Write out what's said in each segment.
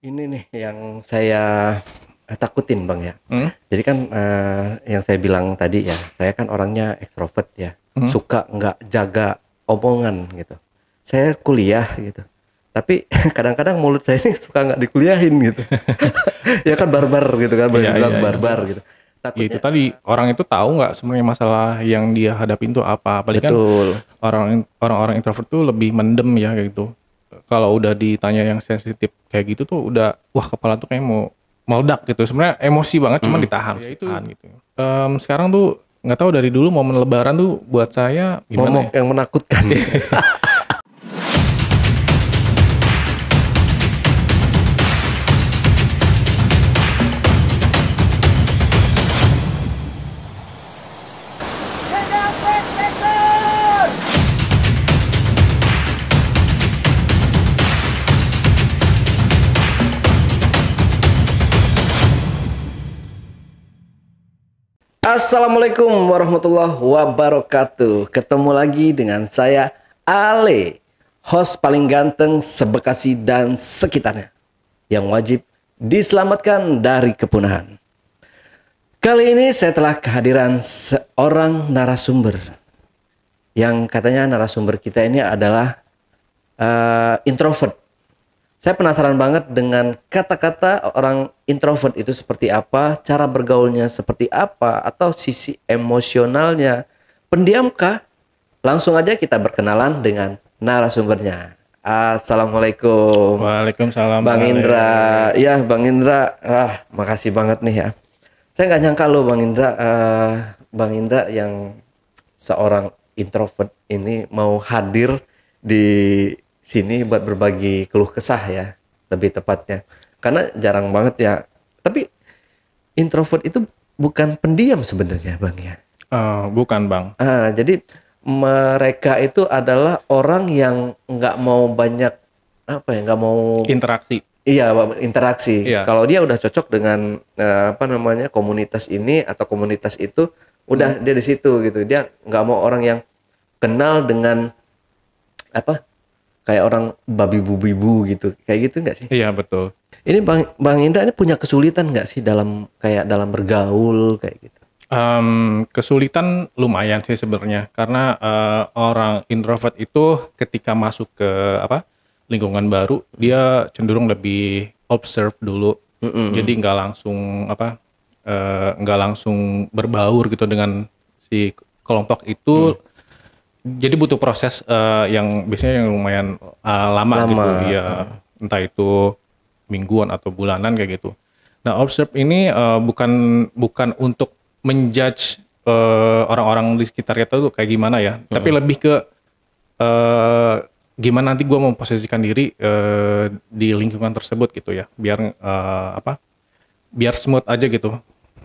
ini nih yang saya eh, takutin bang ya. Hmm? Jadi kan uh, yang saya bilang tadi ya, saya kan orangnya ekstrovert ya, hmm? suka nggak jaga omongan gitu. Saya kuliah gitu, tapi kadang-kadang mulut saya ini suka nggak dikuliahin gitu. ya kan barbar gitu kan, boleh ya, ya, barbar gitu. Takutnya, itu tadi orang itu tahu nggak sebenarnya masalah yang dia hadapin itu apa? Apalagi kan Betul. kan orang orang introvert tuh lebih mendem ya gitu kalau udah ditanya yang sensitif kayak gitu tuh udah wah kepala tuh kayak mau meledak gitu sebenarnya emosi banget cuman hmm. ditahan ya itu tahan gitu um, sekarang tuh nggak tahu dari dulu momen lebaran tuh buat saya gimana momok ya? yang menakutkan Assalamualaikum warahmatullahi wabarakatuh. Ketemu lagi dengan saya Ale, host paling ganteng sebekasi dan sekitarnya yang wajib diselamatkan dari kepunahan. Kali ini saya telah kehadiran seorang narasumber yang katanya narasumber kita ini adalah uh, introvert saya penasaran banget dengan kata-kata orang introvert itu seperti apa, cara bergaulnya seperti apa, atau sisi emosionalnya. Pendiamkah? Langsung aja kita berkenalan dengan narasumbernya. Assalamualaikum. Waalaikumsalam. Bang Indra. Ya, Bang Indra. Ah, makasih banget nih ya. Saya nggak nyangka loh Bang Indra, uh, Bang Indra yang seorang introvert ini mau hadir di sini buat berbagi keluh kesah ya, lebih tepatnya. Karena jarang banget ya. Tapi introvert itu bukan pendiam sebenarnya, Bang ya. Uh, bukan, Bang. Uh, jadi mereka itu adalah orang yang nggak mau banyak apa ya, nggak mau interaksi. Iya, interaksi. Iya. Kalau dia udah cocok dengan uh, apa namanya komunitas ini atau komunitas itu, udah hmm. dia di situ gitu. Dia nggak mau orang yang kenal dengan apa kayak orang babi bubi bu gitu kayak gitu nggak sih iya betul ini bang bang Indra ini punya kesulitan nggak sih dalam kayak dalam bergaul kayak gitu um, kesulitan lumayan sih sebenarnya karena uh, orang introvert itu ketika masuk ke apa lingkungan baru hmm. dia cenderung lebih observe dulu mm -hmm. jadi nggak langsung apa eh, nggak uh, langsung berbaur gitu dengan si kelompok itu mm jadi butuh proses uh, yang biasanya yang lumayan uh, eh, lama, lama gitu ya uh. entah itu mingguan atau bulanan kayak gitu. Nah, observe ini uh, bukan bukan untuk menjudge uh, orang-orang di sekitar kita tuh kayak gimana ya, hmm. tapi lebih ke uh, gimana nanti gue memposisikan diri uh, di lingkungan tersebut gitu ya, biar uh, apa? Biar smooth aja gitu.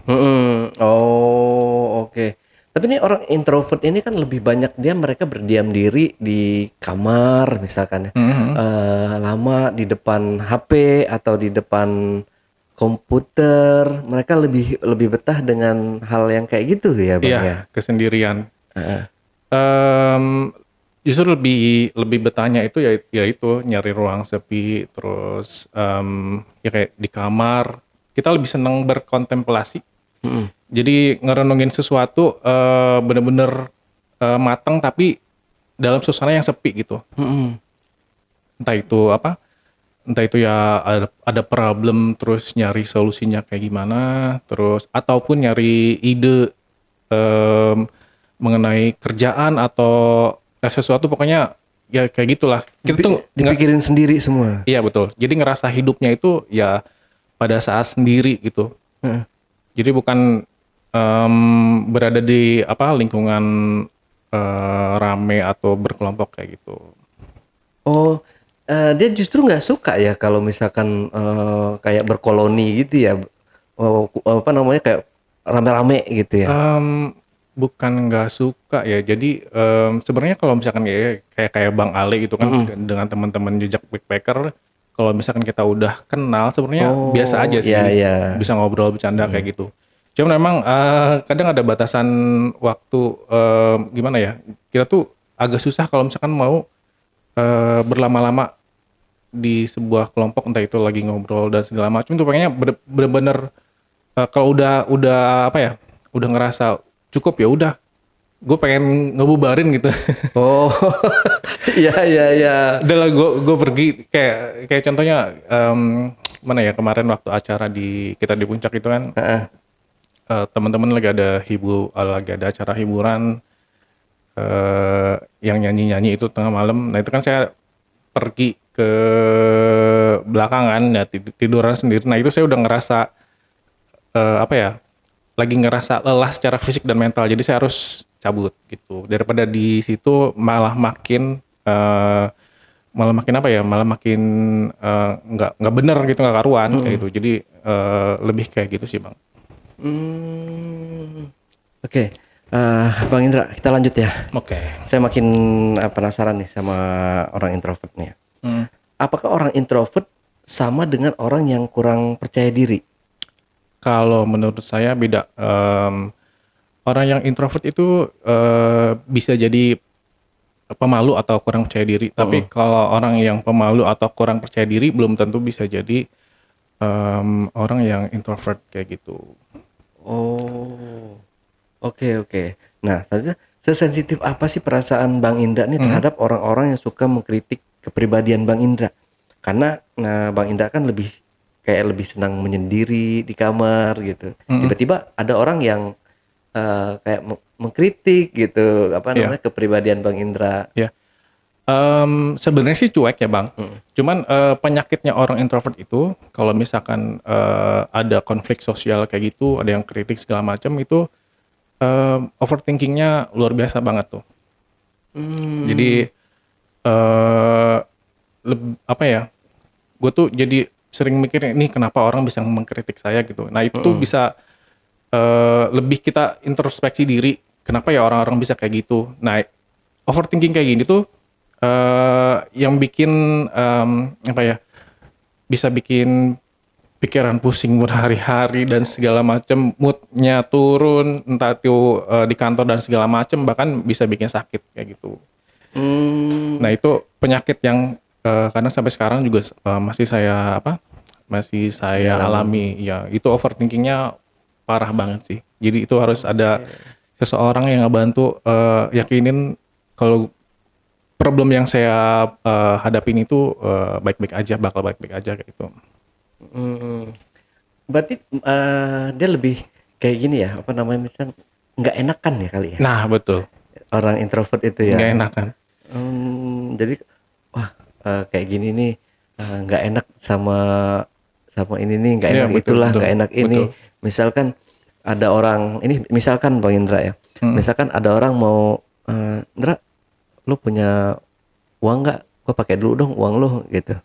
Hmm. Oh, oke. Okay. Tapi ini orang introvert ini kan lebih banyak dia mereka berdiam diri di kamar misalkan ya. Mm -hmm. uh, lama di depan HP atau di depan komputer. Mereka lebih lebih betah dengan hal yang kayak gitu ya, Bang iya, ya. kesendirian. Uh. Um, justru lebih lebih betahnya itu ya yaitu nyari ruang sepi terus um, ya kayak di kamar kita lebih senang berkontemplasi. Mm -hmm jadi ngerenungin sesuatu eh, bener-bener uh, mateng tapi dalam suasana yang sepi gitu. Mm-hmm. Entah itu apa, entah itu ya ada, ada problem terus nyari solusinya kayak gimana, terus ataupun nyari ide um, mengenai kerjaan atau ya, sesuatu pokoknya ya kayak gitulah. Kita tuh dipikirin sendiri semua. Iya betul. Jadi ngerasa hidupnya itu ya pada saat sendiri gitu. Mm. Jadi bukan um, berada di apa lingkungan uh, rame atau berkelompok kayak gitu. Oh, uh, dia justru nggak suka ya kalau misalkan uh, kayak berkoloni gitu ya, uh, apa namanya kayak rame-rame gitu ya? Um, bukan nggak suka ya jadi um, sebenarnya kalau misalkan kayak kayak kayak bang Ale gitu kan mm -hmm. dengan teman-teman jejak backpacker kalau misalkan kita udah kenal sebenarnya oh, biasa aja sih yeah, yeah. bisa ngobrol bercanda -hmm. kayak gitu Cuma memang uh, kadang ada batasan waktu uh, gimana ya? Kita tuh agak susah kalau misalkan mau uh, berlama-lama di sebuah kelompok entah itu lagi ngobrol dan segala macam tuh pengennya bener-bener uh, kalau udah udah apa ya? Udah ngerasa cukup ya udah gue pengen ngebubarin gitu. Oh, iya iya iya. Udah lah gue gue pergi kayak kayak contohnya um, mana ya kemarin waktu acara di kita di puncak itu kan. Uh -uh uh, teman-teman lagi ada hibu eh, lagi ada acara hiburan uh, yang nyanyi-nyanyi itu tengah malam. Nah, itu kan saya pergi ke belakangan ya tiduran sendiri. Nah, itu saya udah ngerasa uh, apa ya? lagi ngerasa lelah secara fisik dan mental. Jadi saya harus cabut gitu. Daripada di situ malah makin uh, malah makin apa ya? malah makin nggak uh, nggak bener gitu nggak karuan hmm. kayak gitu. Jadi uh, lebih kayak gitu sih, Bang. Hmm, oke. Okay. Uh, eh, Bang Indra, kita lanjut ya. Oke. Okay. Saya makin uh, penasaran nih sama orang introvert nih. Ya. Hmm. Apakah orang introvert sama dengan orang yang kurang percaya diri? Kalau menurut saya beda. Um, orang yang introvert itu uh, bisa jadi pemalu atau kurang percaya diri. Tapi hmm. kalau orang yang pemalu atau kurang percaya diri belum tentu bisa jadi um, orang yang introvert kayak gitu. Oh. Oke, okay, oke. Okay. Nah, saja sesensitif apa sih perasaan Bang Indra ini hmm. terhadap orang-orang yang suka mengkritik kepribadian Bang Indra? Karena nah Bang Indra kan lebih kayak lebih senang menyendiri di kamar gitu. Hmm. Tiba-tiba -hmm. ada orang yang uh, kayak mengkritik gitu apa iya. namanya yeah. kepribadian Bang Indra. Yeah. Um, Sebenarnya sih cuek ya bang. Hmm. Cuman uh, penyakitnya orang introvert itu, kalau misalkan uh, ada konflik sosial kayak gitu, ada yang kritik segala macam itu uh, overthinkingnya luar biasa banget tuh. Hmm. Jadi uh, leb, apa ya? Gue tuh jadi sering mikir ini kenapa orang bisa mengkritik saya gitu. Nah itu hmm. bisa uh, lebih kita introspeksi diri. Kenapa ya orang-orang bisa kayak gitu? Nah overthinking kayak gini tuh uh, yang bikin um, apa ya bisa bikin pikiran pusing berhari-hari dan segala macam moodnya turun entah itu uh, di kantor dan segala macam bahkan bisa bikin sakit kayak gitu hmm. nah itu penyakit yang uh, eh, karena sampai sekarang juga uh, masih saya apa masih saya Dalam. Iya, alami ya itu overthinkingnya parah banget sih jadi itu harus ada iya. seseorang yang ngebantu uh, yakinin kalau problem yang saya uh, hadapin itu eh, baik-baik uh, aja, bakal baik-baik aja kayak gitu. Hmm, berarti uh, dia lebih kayak gini ya, apa namanya misal nggak enakan ya kali ya? Nah betul. Orang introvert itu ya. Nggak enakan. Hmm, jadi wah uh, kayak gini nih nggak uh, enak sama sama ini nih nggak iya, enak ya, betul, itulah nggak enak ini. Betul. Misalkan ada orang ini misalkan Bang Indra ya, hmm. misalkan ada orang mau uh, Indra lu punya uang nggak gue pakai dulu dong uang lu gitu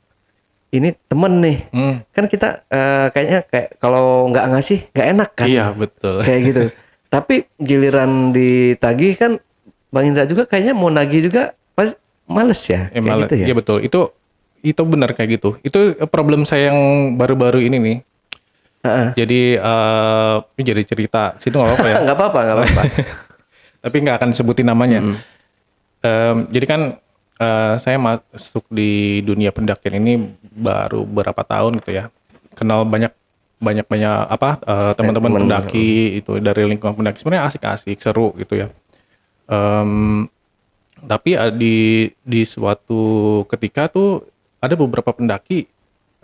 ini temen nih hmm. kan kita uh, kayaknya kayak kalau nggak ngasih nggak enak kan iya betul kayak gitu tapi giliran ditagih kan bang Indra juga kayaknya mau nagih juga pas males ya eh, males. gitu ya iya betul itu itu benar kayak gitu itu problem saya yang baru-baru ini nih Uh-uh. Jadi uh, jadi cerita, situ nggak apa-apa ya? Nggak apa-apa, nggak apa-apa. Tapi nggak akan sebutin namanya. Mm. Um, jadi kan uh, saya masuk di dunia pendakian ini baru berapa tahun gitu ya. Kenal banyak banyak banyak apa uh, teman-teman eh, pendaki ya. itu dari lingkungan pendaki sebenarnya asik-asik seru gitu ya. Um, tapi eh, di di suatu ketika tuh ada beberapa pendaki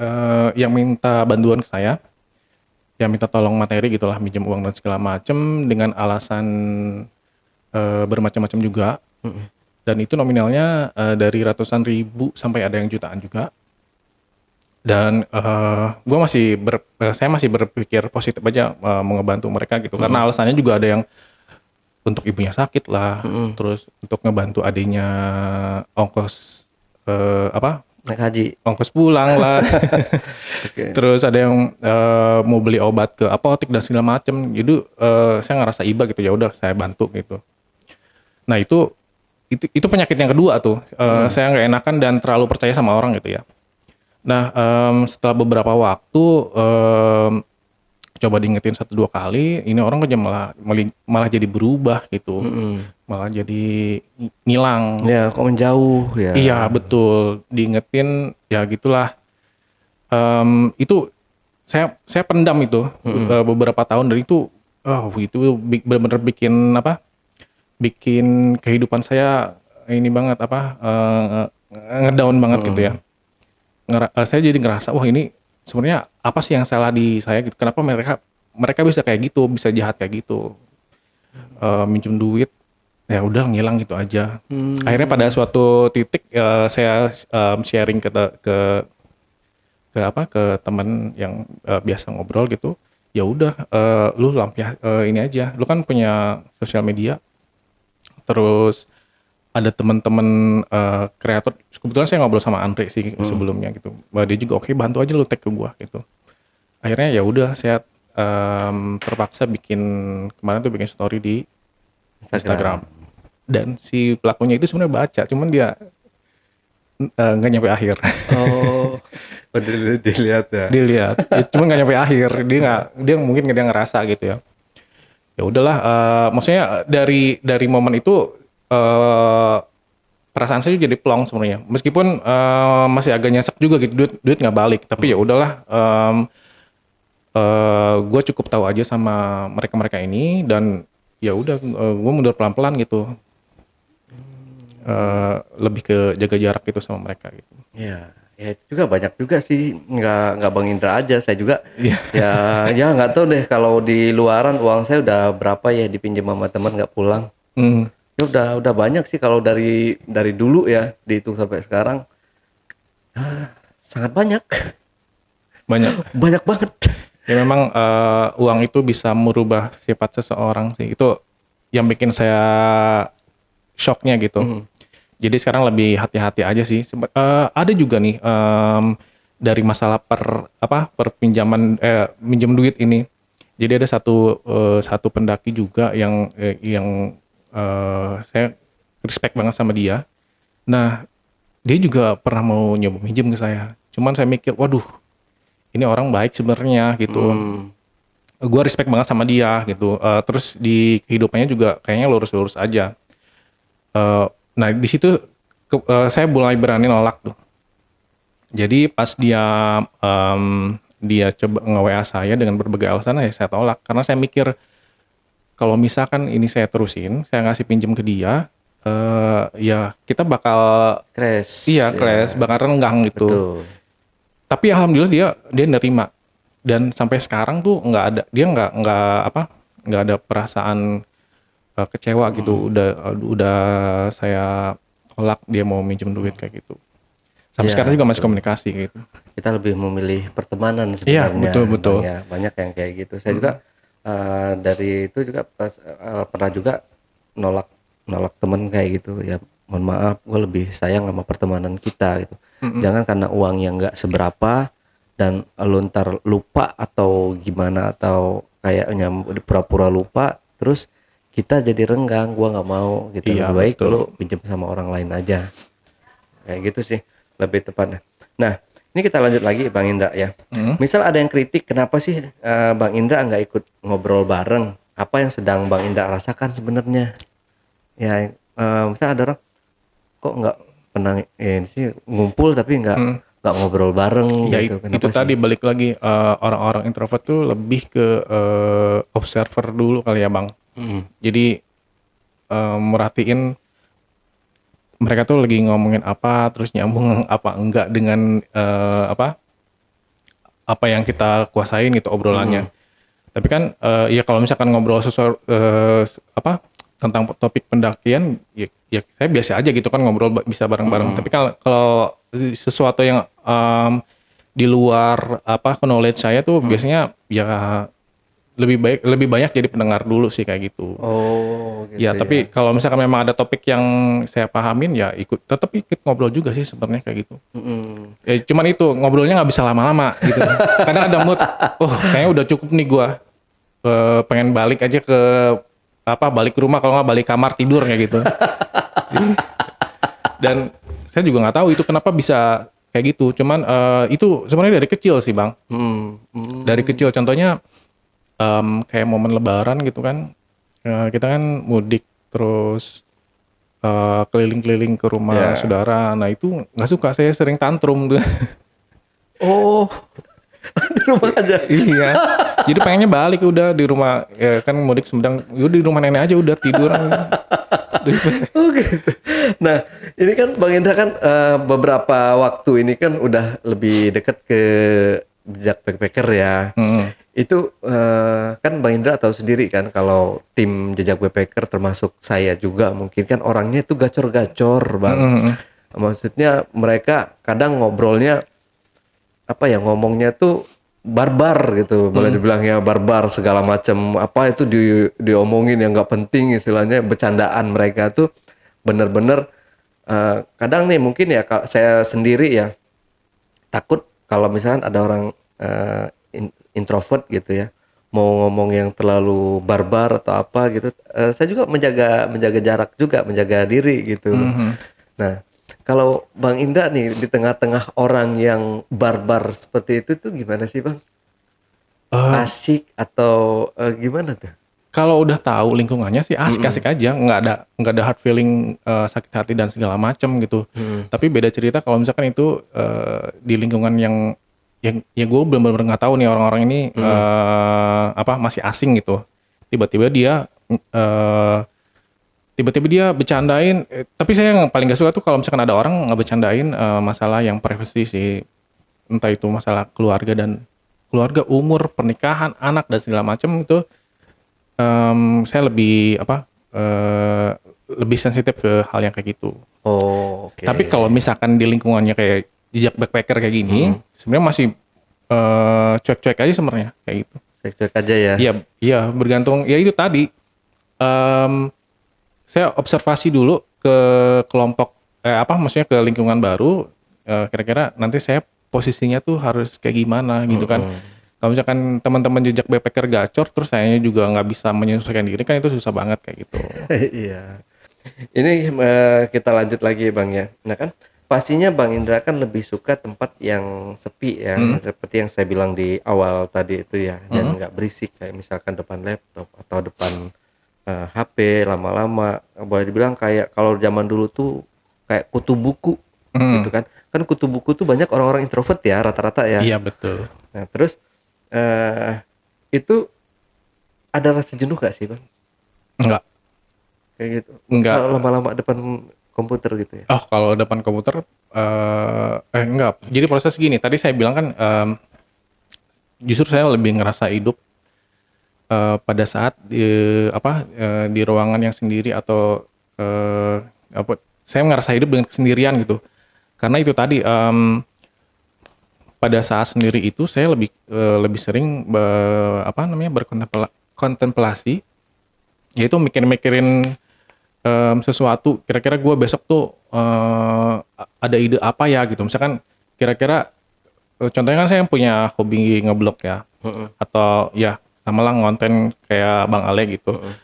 uh, yang minta bantuan ke saya yang minta tolong materi gitulah minjem uang dan segala macem dengan alasan uh, bermacam-macam juga mm -hmm dan itu nominalnya uh, dari ratusan ribu sampai ada yang jutaan juga dan uh, eh, gue masih ber, eh, saya masih berpikir positif aja uh, mau ngebantu mereka gitu mm karena alasannya juga ada yang untuk ibunya sakit lah mm terus untuk ngebantu adiknya ongkos uh, apa naik haji ongkos pulang lah okay. terus ada yang uh, mau beli obat ke apotek dan segala macem jadi uh, saya ngerasa iba gitu ya udah saya bantu gitu nah itu itu itu penyakit yang kedua tuh uh, hmm. saya nggak enakan dan terlalu percaya sama orang gitu ya nah um, setelah beberapa waktu um, coba diingetin satu dua kali ini orang aja malah malah jadi berubah gitu hmm. malah jadi ngilang ya kok menjauh ya iya betul diingetin ya gitulah um, itu saya saya pendam itu hmm. Eh, beberapa tahun dari itu oh itu benar-benar bikin apa bikin kehidupan saya ini banget apa uh, ngedown banget hmm. gitu ya. Hmm. Ngera uh, saya jadi ngerasa wah ini sebenarnya apa sih yang salah di saya gitu. Kenapa mereka mereka bisa kayak gitu, bisa jahat kayak gitu. Uh, minjem duit ya udah ngilang gitu aja. Hmm. Akhirnya pada suatu titik uh, saya um, sharing ke ke ke apa ke teman yang uh, biasa ngobrol gitu. Ya udah uh, lu lampir uh, ini aja. Lu kan punya sosial media terus ada teman-teman eh, kreator uh, kebetulan saya ngobrol sama Andre sih hmm. sebelumnya gitu bah, dia juga oke okay, bantu aja lu tag ke gua gitu akhirnya ya udah saya um, terpaksa bikin kemarin tuh bikin story di Instagram, Instagram. dan si pelakunya itu sebenarnya baca cuman dia eh, nggak uh, nyampe akhir. Oh, oh dilihat ya. Dilihat, ya, cuman nggak nyampe akhir. Dia nggak, dia mungkin dia ngerasa gitu ya ya udahlah uh, maksudnya dari dari momen itu uh, perasaan saya jadi plong sebenarnya meskipun uh, masih agak nyesek juga gitu duit duit nggak balik tapi ya udahlah um, uh, gue cukup tahu aja sama mereka mereka ini dan ya udah uh, gue mundur pelan pelan gitu uh, lebih ke jaga jarak itu sama mereka gitu. Yeah ya juga banyak juga sih nggak nggak bang Indra aja saya juga iya. ya ya nggak tahu deh kalau di luaran uang saya udah berapa ya dipinjam sama teman nggak pulang mm. ya udah udah banyak sih kalau dari dari dulu ya dihitung sampai sekarang ah, sangat banyak banyak banyak banget ya memang uh, uang itu bisa merubah sifat seseorang sih itu yang bikin saya shocknya gitu mm. Jadi sekarang lebih hati-hati aja sih. Uh, ada juga nih um, dari masalah per apa perpinjaman eh, minjem duit ini. Jadi ada satu uh, satu pendaki juga yang eh, yang uh, saya respect banget sama dia. Nah dia juga pernah mau nyoba minjem ke saya. Cuman saya mikir, waduh ini orang baik sebenarnya gitu. Hmm gue respect banget sama dia gitu. Uh, terus di kehidupannya juga kayaknya lurus-lurus aja. Uh, Nah di situ ke, uh, saya mulai berani nolak tuh. Jadi pas dia um, dia coba nge-WA saya dengan berbagai alasan ya saya tolak karena saya mikir kalau misalkan ini saya terusin, saya ngasih pinjam ke dia, uh, ya kita bakal crash. Iya, ya. crash, ya. bakal renggang gitu. Betul. Tapi alhamdulillah dia dia nerima dan sampai sekarang tuh nggak ada dia nggak nggak apa nggak ada perasaan uh, kecewa hmm. gitu udah udah saya tolak dia mau minjem duit kayak gitu sampai ya, sekarang juga masih komunikasi gitu kita lebih memilih pertemanan iya, sebenarnya ya, betul betul banyak, ya, banyak yang kayak gitu saya hmm. juga uh, dari itu juga uh, pernah juga nolak nolak temen kayak gitu ya mohon maaf gue lebih sayang sama pertemanan kita gitu hmm jangan karena uang yang nggak seberapa dan lu ntar lupa atau gimana atau kayaknya pura-pura lupa terus kita jadi renggang gua nggak mau gitu iya, lebih baik lu pinjam sama orang lain aja kayak gitu sih lebih tepatnya nah ini kita lanjut lagi Bang Indra ya. Hmm. Misal ada yang kritik, kenapa sih uh, Bang Indra nggak ikut ngobrol bareng? Apa yang sedang Bang Indra rasakan sebenarnya? Ya, uh, misal ada orang kok nggak pernah ya, ini sih ngumpul tapi nggak hmm. nggak ngobrol bareng. Ya gitu. Kenapa itu sih? tadi balik lagi eh, orang-orang uh, introvert tuh lebih ke uh, observer dulu kali ya Bang. Hmm. Jadi um, merhatiin mereka tuh lagi ngomongin apa, terus nyambung apa enggak dengan uh, apa apa yang kita kuasain gitu obrolannya. Hmm. Tapi kan uh, ya kalau misalkan ngobrol sesuai uh, eh, apa tentang topik pendakian, ya, ya saya biasa aja gitu kan ngobrol bisa bareng-bareng. Hmm. Tapi kalau kalau sesuatu yang um, di luar apa knowledge saya tuh hmm. biasanya ya lebih baik lebih banyak jadi pendengar dulu sih kayak gitu. Oh, gitu ya. ya. Tapi kalau misalkan memang ada topik yang saya pahamin ya ikut tetap ikut ngobrol juga sih sebenarnya kayak gitu. Mm. Ya cuman itu ngobrolnya nggak bisa lama-lama gitu. Kadang ada mood, oh kayaknya udah cukup nih gua. E, pengen balik aja ke apa balik ke rumah kalau nggak balik kamar tidur kayak gitu. Dan saya juga nggak tahu itu kenapa bisa kayak gitu. Cuman e, itu sebenarnya dari kecil sih bang. Mm. Mm. Dari kecil contohnya um, kayak momen lebaran gitu kan uh, kita kan mudik terus uh, keliling-keliling ke rumah yeah. saudara nah itu nggak suka saya sering tantrum tuh oh di rumah aja iya jadi pengennya balik udah di rumah ya kan mudik sembunang. udah di rumah nenek aja udah tidur Oke. Oh, gitu. nah ini kan bang Indra kan uh, beberapa waktu ini kan udah lebih deket ke jejak backpacker ya mm -hmm itu uh, kan Bang Indra tahu sendiri kan kalau tim jejak backpacker termasuk saya juga mungkin kan orangnya itu gacor-gacor bang mm -hmm. maksudnya mereka kadang ngobrolnya apa ya ngomongnya tuh barbar gitu boleh mm-hmm. dibilang ya barbar segala macam apa itu di diomongin yang nggak penting istilahnya bercandaan mereka tuh bener-bener uh, kadang nih mungkin ya saya sendiri ya takut kalau misalnya ada orang eh, introvert gitu ya mau ngomong yang terlalu barbar atau apa gitu uh, saya juga menjaga menjaga jarak juga menjaga diri gitu mm -hmm. nah kalau Bang Indra nih di tengah-tengah orang yang barbar seperti itu tuh gimana sih Bang uh, asik atau uh, gimana tuh kalau udah tahu lingkungannya sih asik-asik mhm. aja nggak ada nggak ada hard feeling uh, sakit hati dan segala macem gitu mm. tapi beda cerita kalau misalkan itu uh, di lingkungan yang ya ya gue belum benar nggak tahu nih orang-orang ini hmm. uh, apa masih asing gitu tiba-tiba dia tiba eh, tiba-tiba dia bercandain eh, tapi saya yang paling gak suka tuh kalau misalkan ada orang nggak bercandain uh, eh, masalah yang privasi sih entah itu masalah keluarga dan keluarga umur pernikahan anak dan segala macam itu um, saya lebih apa uh, lebih sensitif ke hal yang kayak gitu. Oh. Okay. Tapi kalau misalkan di lingkungannya kayak jejak backpacker kayak gini hmm. sebenarnya masih uh, cuek-cuek aja sebenarnya kayak gitu cuek-cuek aja ya iya iya bergantung ya itu tadi um, saya observasi dulu ke kelompok eh, apa maksudnya ke lingkungan baru eh, kira-kira nanti saya posisinya tuh harus kayak gimana gitu kan hmm. kalau misalkan teman-teman jejak backpacker gacor terus sayanya juga nggak bisa menyesuaikan diri kan itu susah banget kayak gitu iya ini uh, kita lanjut lagi bang ya nah kan pastinya Bang Indra kan lebih suka tempat yang sepi ya hmm. seperti yang saya bilang di awal tadi itu ya dan hmm. nggak berisik kayak misalkan depan laptop atau depan uh, eh, HP lama-lama boleh dibilang kayak kalau zaman dulu tuh kayak kutu buku hmm. gitu kan kan kutu buku tuh banyak orang-orang introvert ya rata-rata ya iya betul nah terus uh, itu ada rasa jenuh gak sih bang enggak kayak gitu enggak lama-lama depan komputer gitu ya? Oh, kalau depan komputer uh, eh enggak. Jadi proses gini, tadi saya bilang kan um, justru saya lebih ngerasa hidup uh, pada saat di apa uh, di ruangan yang sendiri atau uh, apa saya ngerasa hidup dengan kesendirian gitu. Karena itu tadi um, pada saat sendiri itu saya lebih uh, lebih sering be, apa namanya berkontemplasi yaitu mikir-mikirin um, sesuatu kira-kira gue besok tuh uh, ada ide apa ya gitu misalkan kira-kira eh, contohnya kan saya punya hobi ngeblok ya uh-uh. atau ya sama lah konten kayak bang Ale gitu uh-uh.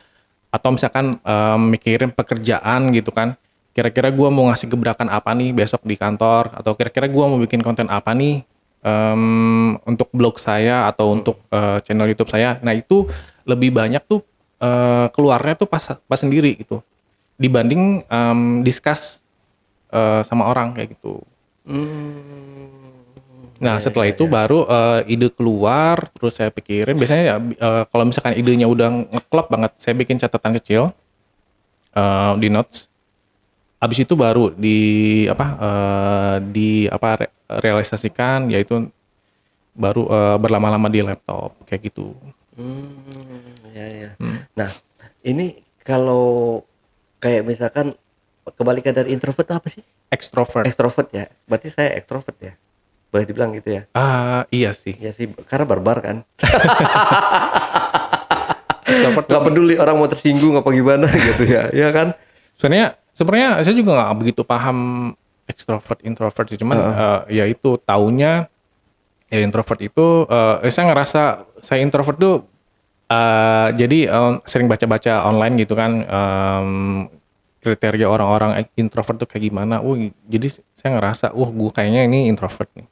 atau misalkan um, mikirin pekerjaan gitu kan kira-kira gue mau ngasih gebrakan apa nih besok di kantor atau kira-kira gue mau bikin konten apa nih um, untuk blog saya atau untuk uh, channel YouTube saya nah itu lebih banyak tuh uh, keluarnya tuh pas pas sendiri gitu dibanding um, discuss uh, sama orang kayak gitu. Hmm. Nah ya, setelah ya, itu ya. baru uh, ide keluar, terus saya pikirin. Biasanya ya uh, kalau misalkan idenya udah ngeklop banget, saya bikin catatan kecil uh, di notes. Abis itu baru di apa uh, di apa re, realisasikan, yaitu baru uh, berlama-lama di laptop kayak gitu. Hmm, ya ya. Hmm. Nah ini kalau kayak misalkan kebalikan dari introvert apa sih? Extrovert. Extrovert ya. Berarti saya extrovert ya. Boleh dibilang gitu ya? Ah, uh, iya sih. Iya sih, karena barbar kan. Gak peduli orang mau tersinggung apa gimana gitu ya. Iya kan? Sebenarnya sebenarnya saya juga nggak begitu paham extrovert introvert sih cuman uh. Uh, ya itu taunya ya introvert itu uh, saya ngerasa saya introvert tuh Eh, jadi um, sering baca-baca online gitu kan um, kriteria orang-orang introvert tuh kayak gimana. Uh, jadi saya ngerasa, uh, gue kayaknya ini introvert nih.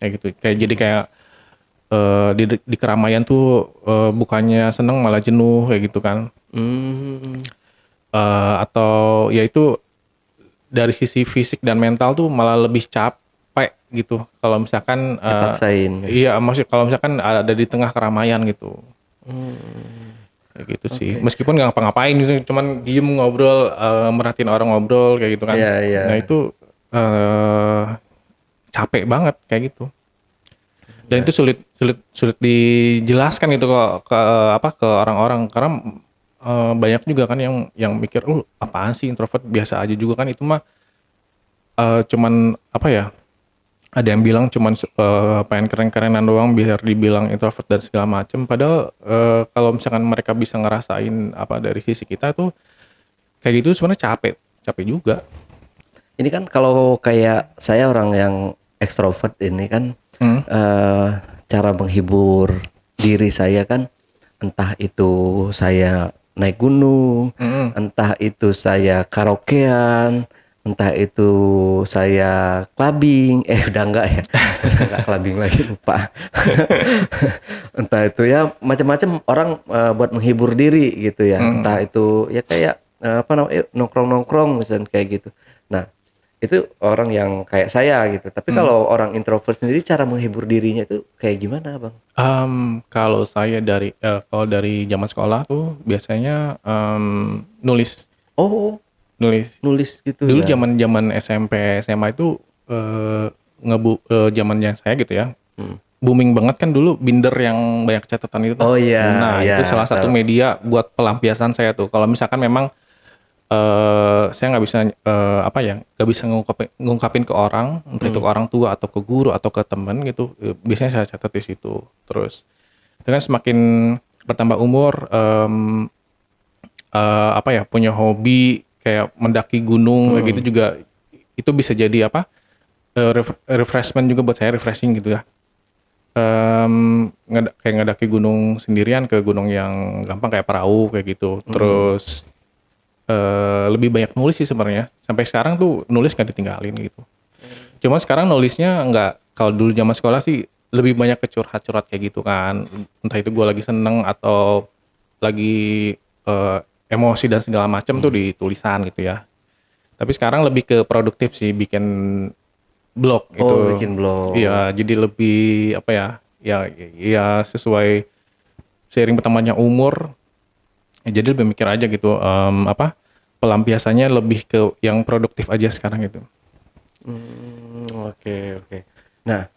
Kayak gitu. Kayak jadi kayak uh, di, di keramaian tuh uh, bukannya seneng malah jenuh kayak gitu kan. Mm. Uh, atau ya itu dari sisi fisik dan mental tuh malah lebih capek gitu kalau misalkan uh, iya maksud kalau misalkan ada di tengah keramaian gitu Hmm. Kayak gitu okay. sih. Meskipun nggak ngapa-ngapain, cuman diem ngobrol, uh, merhatiin orang ngobrol kayak gitu kan. Yeah, yeah. Nah itu uh, capek banget kayak gitu. Dan yeah. itu sulit sulit sulit dijelaskan gitu ke, ke apa ke orang-orang karena uh, banyak juga kan yang yang mikir lu oh, apaan sih introvert biasa aja juga kan itu mah uh, cuman apa ya ada yang bilang cuman uh, pengen keren-kerenan doang biar dibilang introvert dan segala macem padahal uh, kalau misalkan mereka bisa ngerasain apa dari sisi kita tuh kayak gitu sebenarnya capek capek juga ini kan kalau kayak saya orang yang ekstrovert ini kan hmm. uh, cara menghibur diri saya kan entah itu saya naik gunung, -hmm. entah itu saya karaokean, entah itu saya clubbing eh udah enggak ya enggak clubbing lagi lupa entah itu ya macam-macam orang uh, buat menghibur diri gitu ya hmm. entah itu ya kayak uh, apa namanya nongkrong-nongkrong misalnya kayak gitu nah itu orang yang kayak saya gitu tapi hmm. kalau orang introvert sendiri cara menghibur dirinya itu kayak gimana bang um, kalau saya dari uh, kalau dari zaman sekolah tuh biasanya um, nulis oh nulis nulis gitu dulu zaman ya? zaman SMP SMA itu uh, ngebu uh, eh, yang saya gitu ya hmm. booming banget kan dulu binder yang banyak catatan itu oh iya nah iya, itu salah satu media buat pelampiasan saya tuh kalau misalkan memang Uh, saya nggak bisa uh, apa ya nggak bisa ngungkapin, ngungkapin ke orang entah hmm. itu ke hmm. orang tua atau ke guru atau ke temen gitu biasanya saya catat di situ terus dengan semakin bertambah umur um, uh, apa ya punya hobi kayak mendaki gunung hmm. kayak gitu juga itu bisa jadi apa eh, ref refreshment juga buat saya refreshing gitu ya um, kayak ngedaki gunung sendirian ke gunung yang gampang kayak perahu kayak gitu hmm. terus uh, lebih banyak nulis sih sebenarnya sampai sekarang tuh nulis nggak ditinggalin gitu hmm. cuma sekarang nulisnya nggak kalau dulu zaman sekolah sih lebih banyak kecurhat curhat kayak gitu kan entah itu gue lagi seneng atau lagi uh, emosi dan segala macam hmm. tuh di tulisan gitu ya. Tapi sekarang lebih ke produktif sih bikin blog oh, gitu. bikin blog. Iya, jadi lebih apa ya? Ya ya sesuai sharing bertambahnya umur ya jadi lebih mikir aja gitu um, apa pelampiasannya lebih ke yang produktif aja sekarang gitu. Hmm, oke okay, oke. Okay. Nah,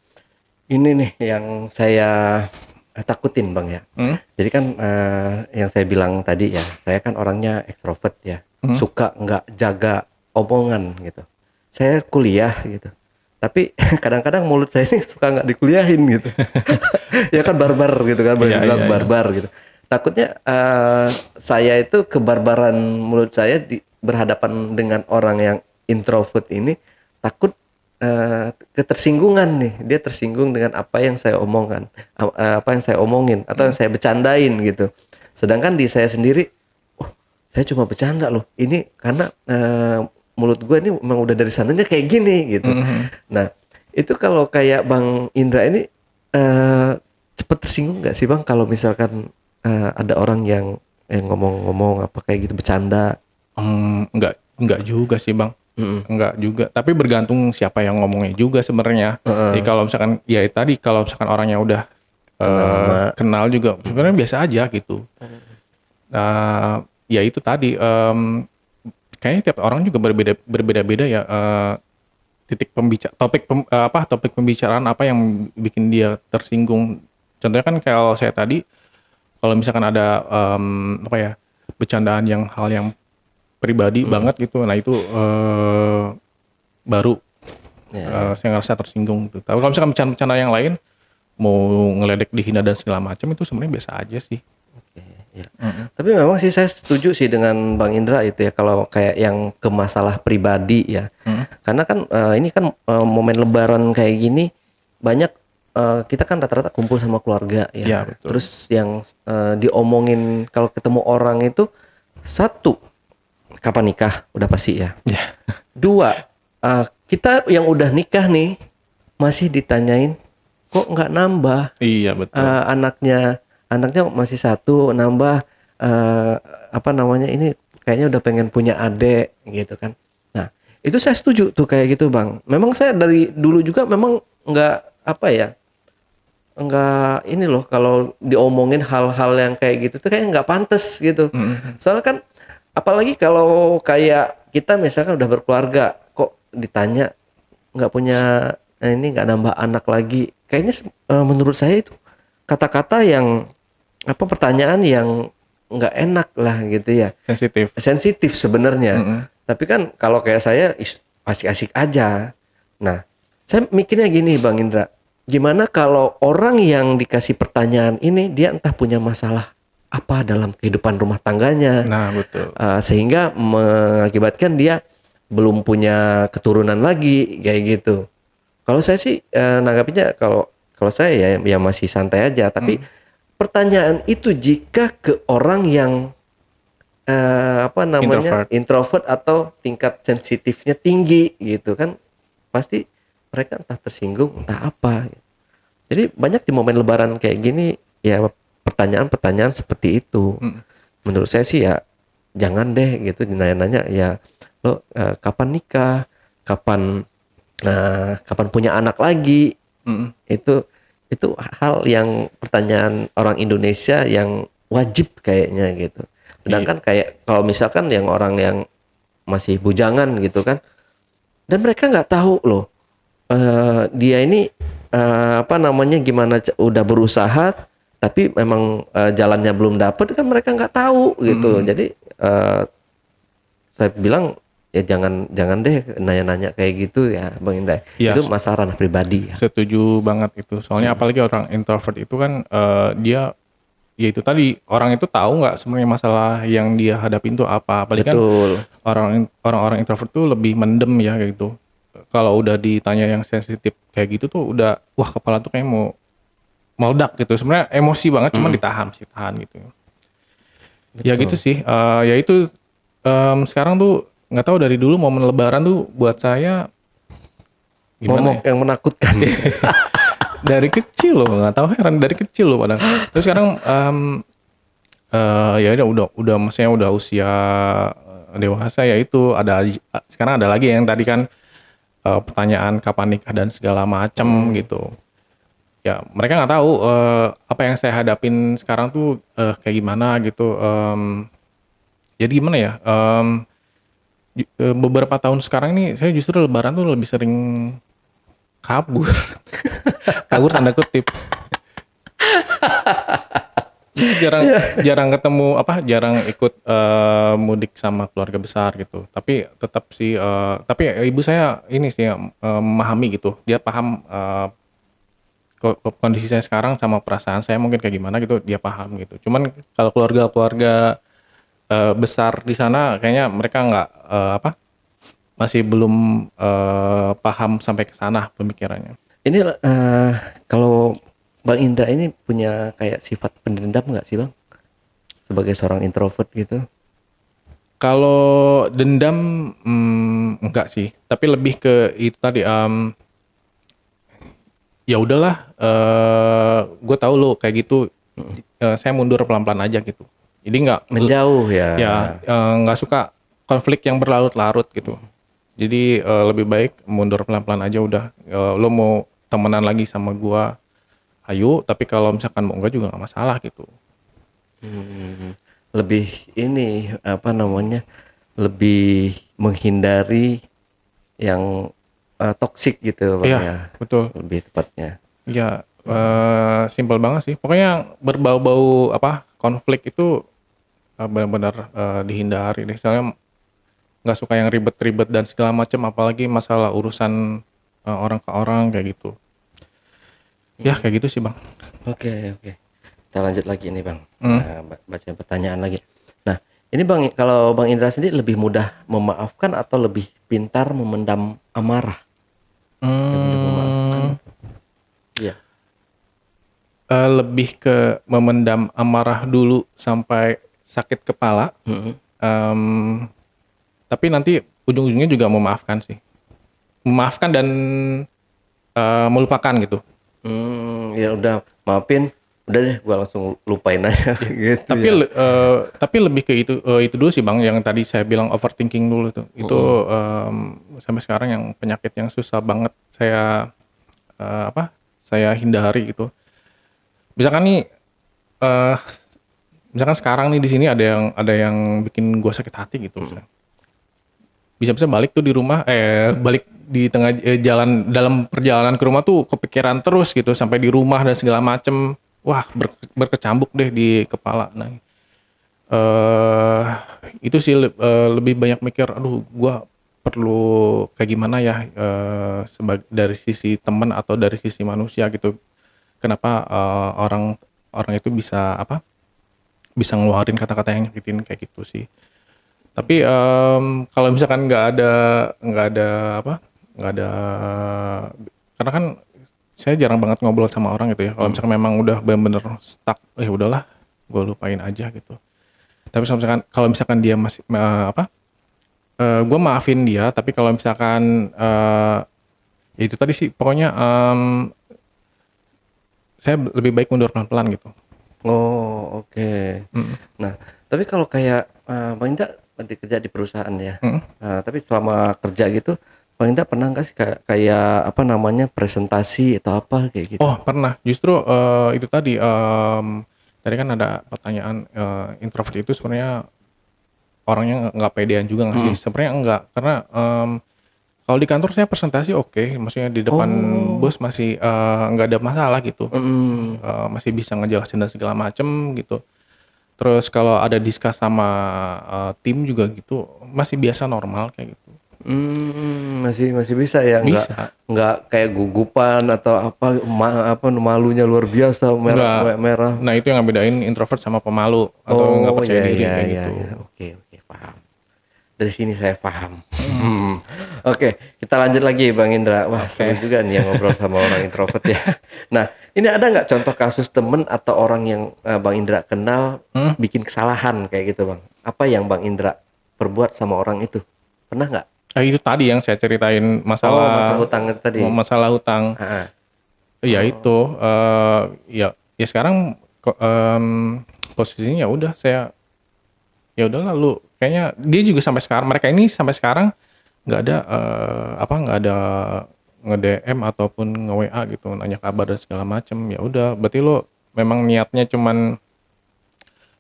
ini nih yang saya Eh, takutin bang ya. Hmm? Jadi kan uh, yang saya bilang tadi ya, saya kan orangnya ekstrovert ya, hmm? suka nggak jaga omongan gitu. Saya kuliah gitu, tapi kadang-kadang mulut saya ini suka nggak dikuliahin gitu. ya kan barbar gitu kan, boleh iya, bilang iya, iya, barbar gitu. Takutnya uh, saya itu kebarbaran mulut saya di, berhadapan dengan orang yang introvert ini takut Eh, ketersinggungan nih dia tersinggung dengan apa yang saya omongkan eh, apa yang saya omongin atau yang saya bercandain gitu sedangkan di saya sendiri oh saya cuma bercanda loh ini karena uh, mulut gue ini memang udah dari sananya kayak gini gitu -hmm. nah itu kalau kayak bang Indra ini uh, cepet tersinggung nggak sih bang kalau misalkan uh, ada orang yang yang ngomong-ngomong apa kayak gitu bercanda mm, nggak nggak juga sih bang mm Enggak juga, tapi bergantung siapa yang ngomongnya juga sebenarnya. mm Jadi kalau misalkan ya tadi kalau misalkan orangnya udah kenal, uh, kenal juga sebenarnya biasa aja gitu. Nah, ya itu tadi um, kayaknya tiap orang juga berbeda berbeda-beda ya uh, titik pembicara topik pem, eh, apa topik pembicaraan apa yang bikin dia tersinggung. Contohnya kan kalau saya tadi kalau misalkan ada um, apa ya bercandaan yang hal yang pribadi hmm. banget gitu nah itu uh, baru yeah. Ya. uh, saya ngerasa tersinggung gitu tapi kalau misalkan bercanda-bercanda yang lain mau ngeledek dihina dan segala macam itu sebenarnya biasa aja sih Ya. Mm-hmm. Tapi memang sih saya setuju sih dengan Bang Indra itu ya kalau kayak yang ke masalah pribadi ya. Mm-hmm. Karena kan uh, ini kan uh, momen lebaran kayak gini banyak uh, kita kan rata-rata kumpul sama keluarga ya. ya Terus yang uh, diomongin kalau ketemu orang itu satu kapan nikah udah pasti ya. Yeah. Dua, uh, kita yang udah nikah nih masih ditanyain kok nggak nambah. Iya betul. Uh, anaknya anaknya masih satu nambah uh, apa namanya ini kayaknya udah pengen punya adik gitu kan. Nah itu saya setuju tuh kayak gitu bang. Memang saya dari dulu juga memang nggak apa ya nggak ini loh kalau diomongin hal-hal yang kayak gitu tuh kayak nggak pantas gitu. Mm-hmm. Soalnya kan apalagi kalau kayak kita misalkan udah berkeluarga kok ditanya nggak punya eh, ini nggak nambah anak lagi kayaknya eh, menurut saya itu kata-kata yang apa pertanyaan yang nggak enak lah gitu ya sensitif sensitif sebenarnya mm -hmm. tapi kan kalau kayak saya asik asik aja nah saya mikirnya gini bang Indra gimana kalau orang yang dikasih pertanyaan ini dia entah punya masalah apa dalam kehidupan rumah tangganya. Nah, betul. Uh, sehingga mengakibatkan dia belum punya keturunan lagi kayak gitu. Kalau saya sih uh, nanggapinya kalau kalau saya ya ya masih santai aja, tapi hmm. pertanyaan itu jika ke orang yang uh, apa namanya introvert. introvert atau tingkat sensitifnya tinggi gitu kan pasti mereka entah tersinggung entah apa. Jadi banyak di momen lebaran kayak gini ya pertanyaan-pertanyaan seperti itu hmm. menurut saya sih ya jangan deh gitu nanya-nanya ya lo uh, kapan nikah kapan uh, kapan punya anak lagi hmm. itu itu hal yang pertanyaan orang Indonesia yang wajib kayaknya gitu sedangkan iya. kayak kalau misalkan yang orang yang masih bujangan gitu kan dan mereka nggak tahu loh uh, dia ini uh, apa namanya gimana udah berusaha tapi memang uh, jalannya belum dapat kan mereka nggak tahu gitu hmm. jadi uh, saya bilang ya jangan jangan deh nanya-nanya kayak gitu ya bang Indah ya, itu masalah ranah pribadi ya setuju banget itu soalnya hmm. apalagi orang introvert itu kan uh, dia ya itu tadi orang itu tahu nggak sebenarnya masalah yang dia hadapin itu apa apalagi kan Betul. kan orang orang-orang introvert tuh lebih mendem ya gitu kalau udah ditanya yang sensitif kayak gitu tuh udah wah kepala tuh kayak mau meledak gitu sebenarnya emosi banget cuman hmm. ditahan sih tahan gitu ya Betul. ya gitu sih uh, ya itu um, sekarang tuh nggak tahu dari dulu momen lebaran tuh buat saya gimana Momok ya? yang menakutkan dari kecil loh nggak tahu heran dari kecil loh padahal terus sekarang um, uh, ya udah udah maksudnya udah usia eh, dewasa ya itu ada sekarang ada lagi yang tadi kan uh, pertanyaan kapan nikah dan segala macam hmm. gitu ya mereka nggak tahu uh, apa yang saya hadapin sekarang tuh uh, kayak gimana gitu um, jadi ya gimana ya um, beberapa tahun sekarang ini saya justru lebaran tuh lebih sering kabur kabur tanda kutip jarang jarang ketemu apa jarang ikut uh, mudik sama keluarga besar gitu tapi tetap sih uh, tapi ibu saya ini sih uh, memahami gitu dia paham uh, kondisi saya sekarang sama perasaan saya mungkin kayak gimana gitu dia paham gitu cuman kalau keluarga keluarga e, eh, besar di sana kayaknya mereka nggak e, apa masih belum e, paham sampai ke sana pemikirannya ini e, kalau bang Indra ini punya kayak sifat pendendam nggak sih bang sebagai seorang introvert gitu kalau dendam hmm, enggak sih tapi lebih ke itu tadi um, ya udahlah uh, eh, gue tahu lo kayak gitu uh, saya mundur pelan-pelan aja gitu jadi nggak menjauh ya ya eh, nggak uh, suka konflik yang berlarut-larut gitu jadi uh, lebih baik mundur pelan-pelan aja udah uh, lo mau temenan lagi sama gue ayo tapi kalau misalkan mau enggak juga nggak masalah gitu hmm, lebih ini apa namanya lebih menghindari yang uh, toxic gitu iya, pokoknya iya, ya. betul. Lebih tepatnya. ya uh, simpel banget sih. Pokoknya berbau-bau apa konflik itu uh, benar-benar uh, dihindari. Misalnya nggak suka yang ribet-ribet dan segala macam, apalagi masalah urusan uh, orang ke orang kayak gitu. Ya, hmm. Ya kayak gitu sih bang. Oke okay, oke. Okay. Kita lanjut lagi ini bang. Hmm. Nah, baca pertanyaan lagi. Nah ini bang kalau bang Indra sendiri lebih mudah memaafkan atau lebih pintar memendam amarah? Kan? Hmm. Yeah. Iya. Uh, lebih ke memendam amarah dulu sampai sakit kepala. Hmm. Um, tapi nanti ujung-ujungnya juga memaafkan sih. Memaafkan dan uh, melupakan gitu. Hmm, ya udah maafin udah deh gue langsung lupain aja gitu tapi ya. uh, tapi lebih ke itu uh, itu dulu sih bang yang tadi saya bilang overthinking dulu tuh itu mm -hmm. um, sampai sekarang yang penyakit yang susah banget saya uh, apa saya hindari gitu misalkan nih uh, misalkan sekarang nih di sini ada yang ada yang bikin gue sakit hati gitu mm -hmm. bisa-bisa balik tuh di rumah eh balik di tengah eh, jalan dalam perjalanan ke rumah tuh kepikiran terus gitu sampai di rumah dan segala macem wah ber, berkecambuk deh di kepala nah uh, itu sih uh, lebih banyak mikir aduh gua perlu kayak gimana ya uh, eh, sebagai dari sisi teman atau dari sisi manusia gitu kenapa uh, orang orang itu bisa apa bisa ngeluarin kata-kata yang nyakitin kayak gitu sih tapi um, kalau misalkan nggak ada nggak ada apa nggak ada karena kan saya jarang banget ngobrol sama orang gitu ya kalau hmm. misalkan memang udah bener-bener stuck ya udahlah gue lupain aja gitu tapi kalau misalkan kalau misalkan dia masih uh, apa uh, eh, gue maafin dia tapi kalau misalkan uh, ya itu tadi sih pokoknya um, saya lebih baik mundur pelan-pelan gitu oh oke okay. hmm. nah tapi kalau kayak uh, bang nanti kerja di perusahaan ya hmm. uh, tapi selama kerja gitu paling Indah pernah nggak sih kayak, kayak apa namanya presentasi atau apa kayak gitu? Oh pernah, justru uh, itu tadi um, tadi kan ada pertanyaan uh, introvert itu sebenarnya orangnya nggak pedean juga nggak sih? Hmm. Sebenarnya enggak karena um, kalau di kantor saya presentasi oke, okay. maksudnya di depan oh. bos masih eh, nggak uh, ada masalah gitu, mm. uh, masih bisa ngejelasin dan segala macem gitu. Terus kalau ada diskus sama uh, tim juga gitu, masih biasa normal kayak gitu. Hmm, masih masih bisa ya, bisa. nggak nggak kayak gugupan atau apa ma, apa malunya luar biasa merah Enggak. merah. Nah itu yang ngebedain introvert sama pemalu atau oh, nggak percaya iya, diri iya, iya, gitu. Iya. Oke oke paham. Dari sini saya paham. Hmm. Oke kita lanjut lagi Bang Indra. Wah okay. seru juga nih yang ngobrol sama orang introvert ya. Nah ini ada nggak contoh kasus temen atau orang yang uh, Bang Indra kenal hmm? bikin kesalahan kayak gitu Bang? Apa yang Bang Indra perbuat sama orang itu? Pernah nggak? Eh, itu tadi yang saya ceritain masalah, oh, masalah hutang tadi. Masalah hutang. Ha. Ya oh. itu uh, ya ya sekarang um, posisinya ya udah saya ya udah lalu kayaknya dia juga sampai sekarang mereka ini sampai sekarang nggak ada uh, apa nggak ada nge DM ataupun nge WA gitu nanya kabar dan segala macem ya udah berarti lo memang niatnya cuman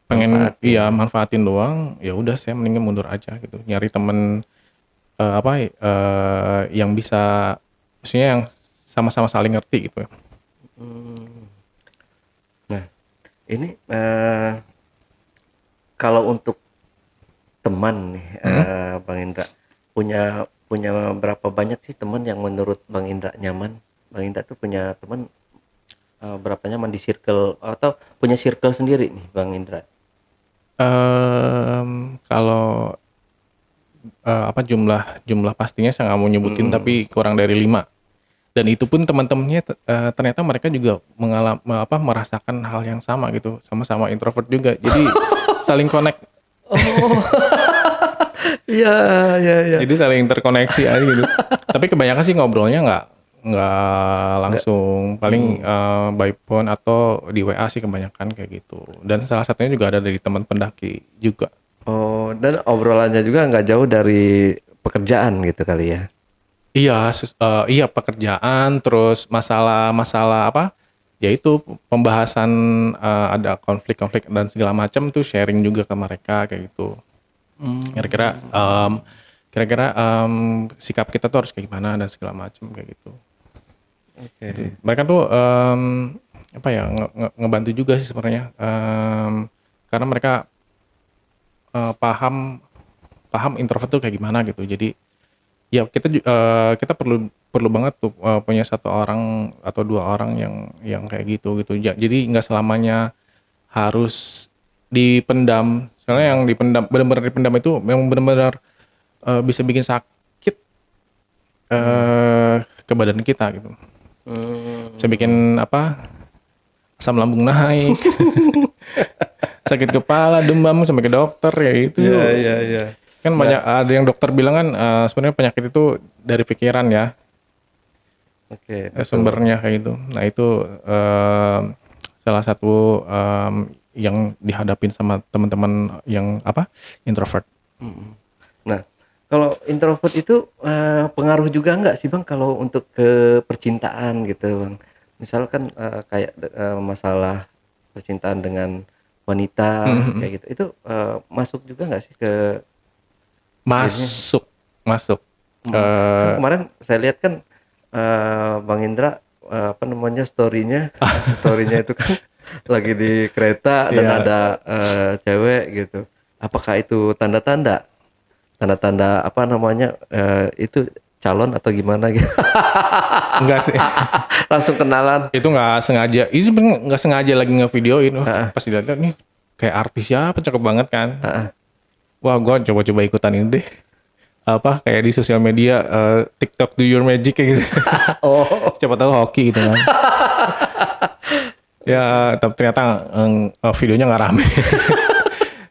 pengen manfaatin. iya manfaatin doang ya udah saya mendingan mundur aja gitu nyari temen uh, apa uh, yang bisa maksudnya yang sama-sama saling ngerti gitu ya. Hmm. Nah, ini uh, kalau untuk teman nih hmm? uh, Bang Indra punya punya berapa banyak sih teman yang menurut Bang Indra nyaman? Bang Indra tuh punya teman uh, berapa nyaman di circle atau punya circle sendiri nih Bang Indra? Um, kalau uh, apa jumlah jumlah pastinya saya nggak mau nyebutin hmm. tapi kurang dari lima dan itu pun teman-temannya uh, ternyata mereka juga mengalami apa merasakan hal yang sama gitu sama-sama introvert juga jadi saling connect oh iya iya iya jadi saling terkoneksi aja gitu tapi kebanyakan sih ngobrolnya nggak nggak langsung Gak. paling hmm. uh, by phone atau di WA sih kebanyakan kayak gitu dan salah satunya juga ada dari teman pendaki juga Oh, dan obrolannya juga nggak jauh dari pekerjaan gitu kali ya? Iya, uh, iya pekerjaan, terus masalah-masalah apa? Yaitu pembahasan uh, ada konflik-konflik dan segala macam tuh sharing juga ke mereka kayak gitu. Hmm. Kira-kira, hmm. kira kira-kira um, sikap kita tuh harus kayak gimana dan segala macam kayak gitu. Oke. Okay. Gitu. Mereka tuh um, apa ya nge nge ngebantu juga sih sebenarnya, um, karena mereka uh, paham paham introvert tuh kayak gimana gitu jadi ya kita uh, kita perlu perlu banget tuh uh, punya satu orang atau dua orang yang yang kayak gitu gitu jadi nggak selamanya harus dipendam soalnya yang dipendam benar-benar dipendam itu memang benar-benar uh, bisa bikin sakit uh, ke badan kita gitu hmm. bisa bikin apa asam lambung naik sakit kepala demam sampai ke dokter ya itu iya iya iya kan banyak yeah. ada yang dokter bilang kan uh, sebenarnya penyakit itu dari pikiran ya oke okay, eh, sumbernya kayak gitu nah itu uh, salah satu um, yang dihadapin sama teman-teman yang apa introvert nah kalau introvert itu uh, pengaruh juga nggak sih bang kalau untuk ke percintaan gitu bang misalkan uh, kayak uh, masalah percintaan dengan wanita mm-hmm. kayak gitu itu uh, masuk juga nggak sih ke masuk akhirnya? masuk uh, kan eh, kemarin saya lihat kan uh, bang Indra uh, apa namanya storynya storynya itu kan lagi di kereta dan yeah. ada uh, cewek gitu apakah itu tanda-tanda tanda-tanda apa namanya uh, itu calon atau gimana gitu? enggak sih. Langsung kenalan. Itu nggak sengaja. Itu iya enggak sengaja lagi ngevideoin. uh-uh. Pas dilihat nih kayak artis siapa cakep banget kan. Uh-uh. Wah, gua coba-coba ikutan ini deh. Apa kayak di sosial media uh, TikTok do your magic kayak gitu. oh. Coba tahu hoki gitu kan. ya, tapi ternyata um, videonya nggak rame.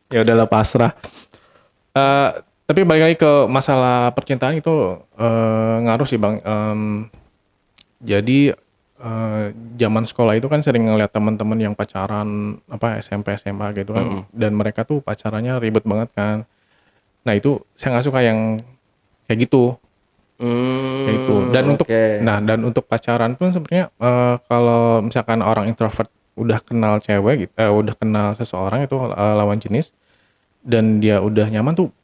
ya udahlah pasrah. Uh, tapi balik lagi ke masalah percintaan itu uh, ngaruh sih bang um, jadi uh, zaman sekolah itu kan sering ngeliat teman-teman yang pacaran apa SMP SMA gitu kan mm -hmm. dan mereka tuh pacarannya ribet banget kan nah itu saya nggak suka yang kayak gitu Hmm, kayak itu dan okay. untuk nah dan untuk pacaran pun sebenarnya uh, kalau misalkan orang introvert udah kenal cewek gitu uh, udah kenal seseorang itu uh, lawan jenis dan dia udah nyaman tuh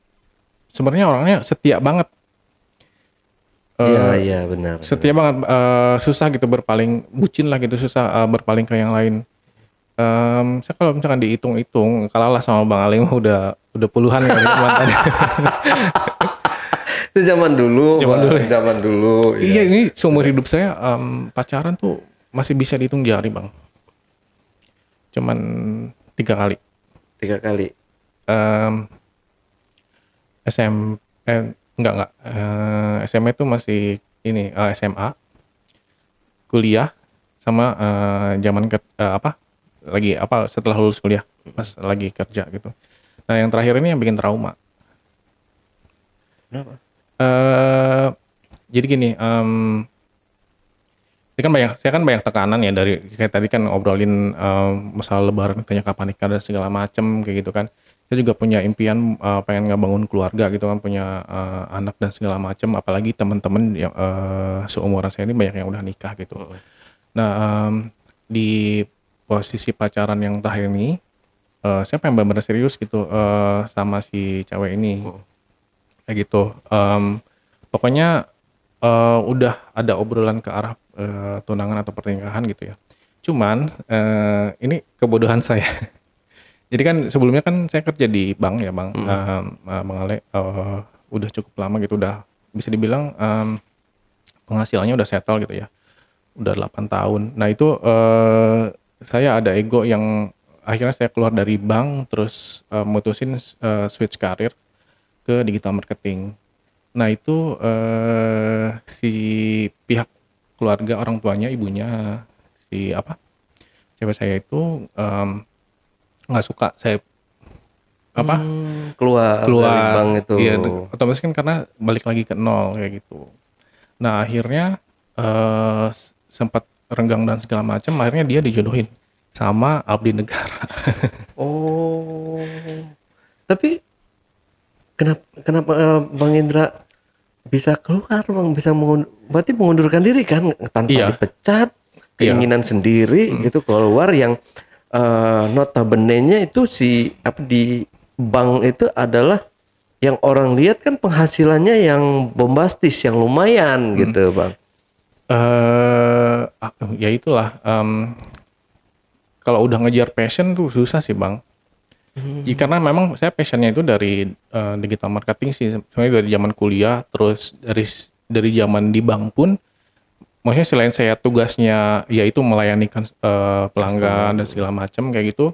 sebenarnya orangnya setia banget Iya uh, iya benar. Setia banget uh, susah gitu berpaling bucin lah gitu susah uh, berpaling ke yang lain. Um, saya kalau misalkan dihitung-hitung kalah sama Bang Alim, udah udah puluhan kali ya mantan. Itu zaman dulu, zaman dulu. Ya. Zaman dulu. Ya. Iya ini seumur hidup saya um, pacaran tuh masih bisa dihitung jari bang. Cuman tiga kali. Tiga kali. Um, SM eh, enggak enggak eh, SMA itu masih ini eh, SMA kuliah sama eh, zaman ke eh, apa lagi apa setelah lulus kuliah pas lagi kerja gitu nah yang terakhir ini yang bikin trauma kenapa eh, jadi gini um, ini kan banyak saya kan banyak tekanan ya dari kayak tadi kan ngobrolin um, masalah lebaran tanya kapan nikah dan segala macem kayak gitu kan saya juga punya impian uh, pengen bangun keluarga gitu kan punya uh, anak dan segala macam apalagi teman-teman yang uh, seumuran saya ini banyak yang udah nikah gitu hmm. nah um, di posisi pacaran yang terakhir ini uh, saya pengen benar-benar serius gitu uh, sama si cewek ini mm kayak gitu um, pokoknya uh, udah ada obrolan ke arah uh, tunangan atau pernikahan gitu ya cuman uh, ini kebodohan saya jadi kan sebelumnya kan saya kerja di bank ya bang, hmm. uh, bang Ale uh, udah cukup lama gitu, udah bisa dibilang um, penghasilannya udah settle gitu ya, udah 8 tahun. Nah itu uh, saya ada ego yang akhirnya saya keluar dari bank, terus uh, eh, mutusin uh, switch karir ke digital marketing. Nah itu uh, si pihak keluarga orang tuanya, ibunya si apa, cewek saya itu um, nggak suka saya apa hmm, keluar keluar dari bank itu iya otomatis kan karena balik lagi ke nol kayak gitu nah akhirnya uh, sempat renggang dan segala macam akhirnya dia dijodohin sama abdi negara oh tapi kenapa kenapa uh, bang Indra bisa keluar bang bisa mengundur, berarti mengundurkan diri kan tanpa iya. dipecat iya. keinginan iya. sendiri hmm. gitu keluar yang uh, notabenenya itu si apa di bank itu adalah yang orang lihat kan penghasilannya yang bombastis, yang lumayan hmm. gitu, bang. Uh, ya itulah. Um, kalau udah ngejar passion tuh susah sih, bang. Hmm. Ya, karena memang saya passionnya itu dari uh, digital marketing sih, sebenarnya dari zaman kuliah, terus dari dari zaman di bank pun maksudnya selain saya tugasnya yaitu melayani uh, pelanggan Pasti. dan segala macam kayak gitu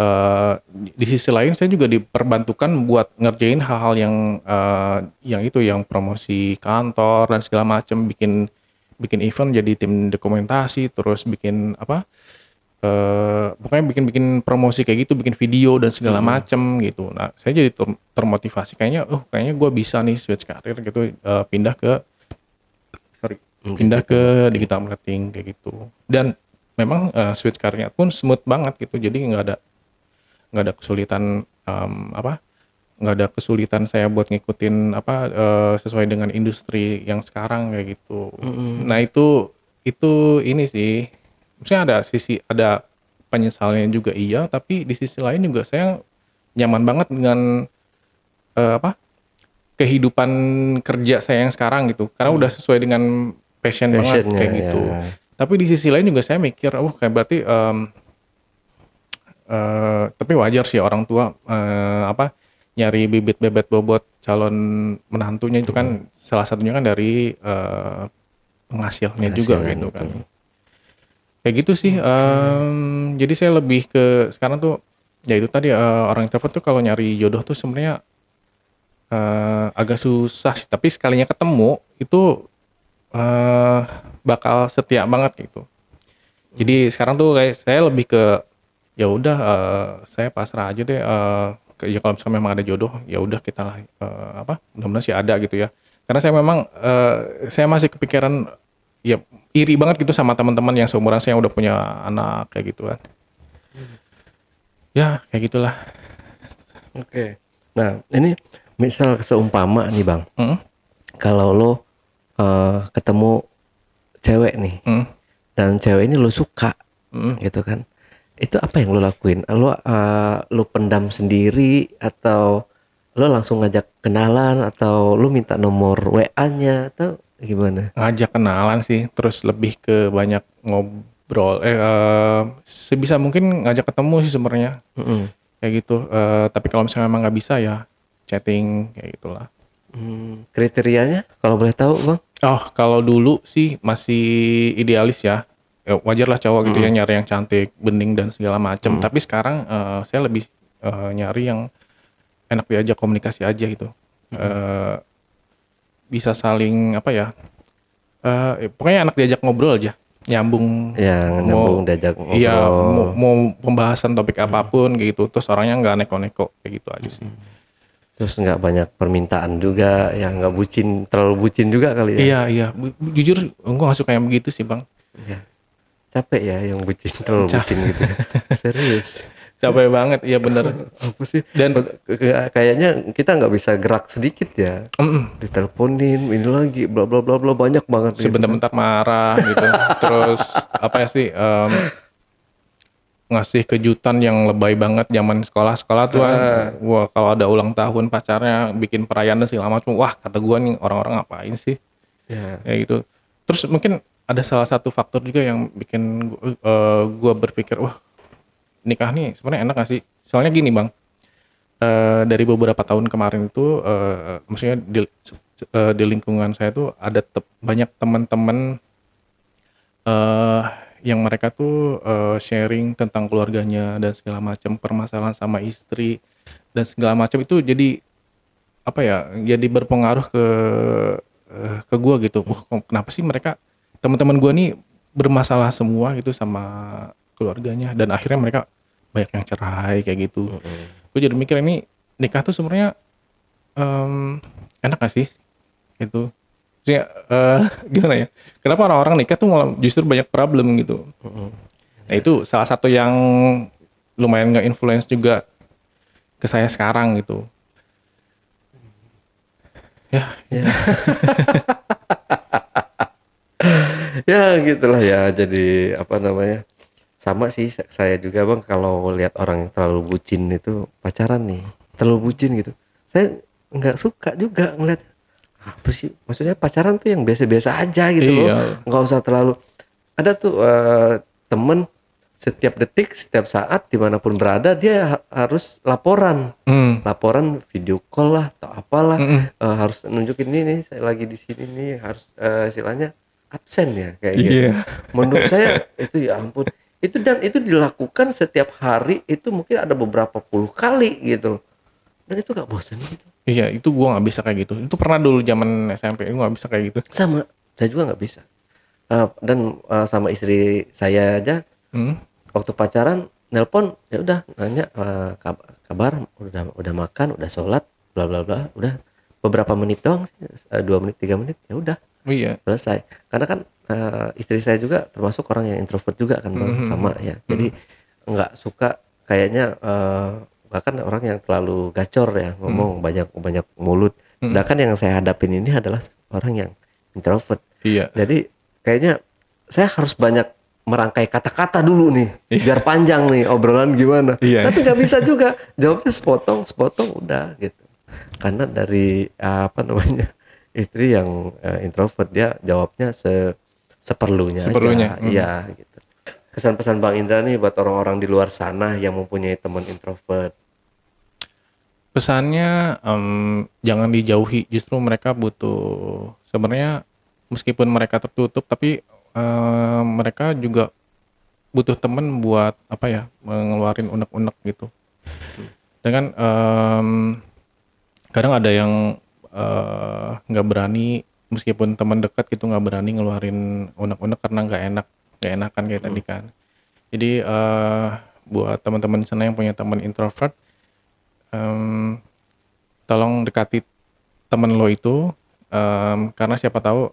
uh, di sisi lain saya juga diperbantukan buat ngerjain hal-hal yang uh, yang itu yang promosi kantor dan segala macam bikin bikin event jadi tim dokumentasi terus bikin apa uh, pokoknya bikin-bikin promosi kayak gitu bikin video dan segala hmm. macam gitu nah saya jadi termotivasi kayaknya oh kayaknya gue bisa nih switch karir gitu uh, pindah ke Mungkin pindah gitu. ke digital marketing kayak gitu dan memang uh, switch karirnya pun smooth banget gitu jadi nggak ada nggak ada kesulitan um, apa nggak ada kesulitan saya buat ngikutin apa uh, sesuai dengan industri yang sekarang kayak gitu mm-hmm. nah itu itu ini sih maksudnya ada sisi ada penyesalnya juga iya tapi di sisi lain juga saya nyaman banget dengan uh, apa kehidupan kerja saya yang sekarang gitu karena hmm. udah sesuai dengan passion passion banget kayak gitu. Ya. Tapi di sisi lain juga saya mikir, wah oh, kayak berarti um, uh, tapi wajar sih orang tua uh, apa nyari bibit bebet bobot calon menantunya itu kan hmm. salah satunya kan dari uh, penghasilnya juga gitu kan. Kayak gitu sih. Okay. Um, jadi saya lebih ke sekarang tuh ya itu tadi uh, orang introvert tuh kalau nyari jodoh tuh sebenarnya uh, agak susah sih. Tapi sekalinya ketemu itu uh, bakal setia banget gitu jadi sekarang tuh kayak saya lebih ke ya udah uh, saya pasrah aja deh uh, ya kalau misalnya memang ada jodoh ya udah kita lah uh, apa mudah-mudahan sih ada gitu ya karena saya memang uh, saya masih kepikiran ya iri banget gitu sama teman-teman yang seumuran saya yang udah punya anak kayak gitu kan ya kayak gitulah oke okay. nah ini misal seumpama nih bang hmm? kalau lo uh, ketemu cewek nih hmm. dan cewek ini lo suka hmm. gitu kan itu apa yang lo lakuin lo uh, eh, lo pendam sendiri atau lo langsung ngajak kenalan atau lo minta nomor wa-nya atau gimana ngajak kenalan sih terus lebih ke banyak ngobrol eh uh, sebisa mungkin ngajak ketemu sih sebenarnya -hmm. kayak gitu uh, tapi kalau misalnya emang nggak bisa ya chatting kayak gitulah Hmm, kriterianya kalau boleh tahu bang? Oh, kalau dulu sih masih idealis ya. ya wajar cowok gitu ya hmm. nyari yang cantik, bening dan segala macam. Mm. Tapi sekarang uh, saya lebih uh, nyari yang enak diajak komunikasi aja gitu. Mm. Uh, bisa saling apa ya? Uh, pokoknya enak diajak ngobrol aja nyambung ya mau, diajak iya, ngobrol. Iya, mau, mau pembahasan topik hmm. apapun gitu terus orangnya nggak neko-neko kayak gitu aja sih Mm terus nggak banyak permintaan juga ya nggak bucin terlalu bucin juga kali ya iya iya jujur gua nggak suka yang begitu sih bang ya. capek ya yang bucin terlalu Cap bucin gitu ya. serius capek banget iya bener apa sih dan kayaknya kita nggak bisa gerak sedikit ya mm -mm. diteleponin ini lagi bla bla bla bla banyak banget gitu. sebentar-bentar gitu. marah gitu terus apa ya sih um, ngasih kejutan yang lebay banget zaman sekolah-sekolah tuh uh. wah kalau ada ulang tahun pacarnya bikin perayaan dan segala macam wah kata gua nih orang-orang ngapain sih yeah. ya gitu terus mungkin ada salah satu faktor juga yang bikin gua, uh, gua berpikir wah nikah nih sebenarnya enak gak sih soalnya gini bang uh, dari beberapa tahun kemarin itu uh, maksudnya di, uh, di lingkungan saya tuh ada te banyak teman-teman uh, yang mereka tuh uh, sharing tentang keluarganya dan segala macam permasalahan sama istri dan segala macam itu jadi apa ya jadi berpengaruh ke uh, ke gua gitu Wah, kenapa sih mereka teman-teman gua nih bermasalah semua gitu sama keluarganya dan akhirnya mereka banyak yang cerai kayak gitu mm -hmm. gue jadi mikir ini nikah tuh sebenarnya um, enak gak sih itu maksudnya uh, gimana ya kenapa orang-orang nikah tuh malah justru banyak problem gitu nah itu salah satu yang lumayan nggak influence juga ke saya sekarang gitu ya ya ya gitulah ya jadi apa namanya sama sih saya juga bang kalau lihat orang yang terlalu bucin itu pacaran nih terlalu bucin gitu saya nggak suka juga ngeliat apa sih maksudnya pacaran tuh yang biasa-biasa aja gitu iya. loh nggak usah terlalu ada tuh uh, temen setiap detik setiap saat dimanapun berada dia harus laporan mm. laporan video call lah atau apalah mm -mm. Uh, harus nunjukin ini nih saya lagi di sini nih harus uh, istilahnya absen ya kayak yeah. gitu iya. menurut saya itu ya ampun itu dan itu dilakukan setiap hari itu mungkin ada beberapa puluh kali gitu dan itu gak bosan gitu Iya, itu gua nggak bisa kayak gitu. Itu pernah dulu zaman SMP, gua nggak bisa kayak gitu. Sama, saya juga nggak bisa. Uh, dan uh, sama istri saya aja, hmm? waktu pacaran, nelpon, ya udah nanya uh, kabar, udah udah makan, udah sholat, bla bla bla, udah beberapa menit dong, uh, dua menit, tiga menit, ya udah. iya. Selesai. Karena kan uh, istri saya juga termasuk orang yang introvert juga kan, bang, mm -hmm. sama ya. Jadi mhm. nggak mm -hmm. suka kayaknya uh, bahkan orang yang terlalu gacor ya hmm. ngomong hmm. banyak banyak mulut. Hmm. Nah kan yang saya hadapin ini adalah orang yang introvert. Iya. Jadi kayaknya saya harus banyak merangkai kata-kata dulu nih, iya. biar panjang nih obrolan gimana. Iya. Tapi nggak bisa juga jawabnya sepotong, sepotong udah gitu. Karena dari apa namanya istri yang uh, introvert dia jawabnya se seperlunya. Seperlunya. Hmm. Iya. Hmm. Gitu. Pesan-pesan Bang Indra nih buat orang-orang di luar sana yang mempunyai teman introvert pesannya um, jangan dijauhi justru mereka butuh sebenarnya meskipun mereka tertutup tapi um, mereka juga butuh temen buat apa ya mengeluarin unek-unek gitu Dengan um, kadang ada yang eh, nggak uh, berani meskipun teman dekat gitu nggak berani ngeluarin unek-unek karena nggak enak nggak enakan kayak hmm. tadi kan jadi uh, buat teman-teman di sana yang punya teman introvert um, tolong dekati temen lo itu um, karena siapa tahu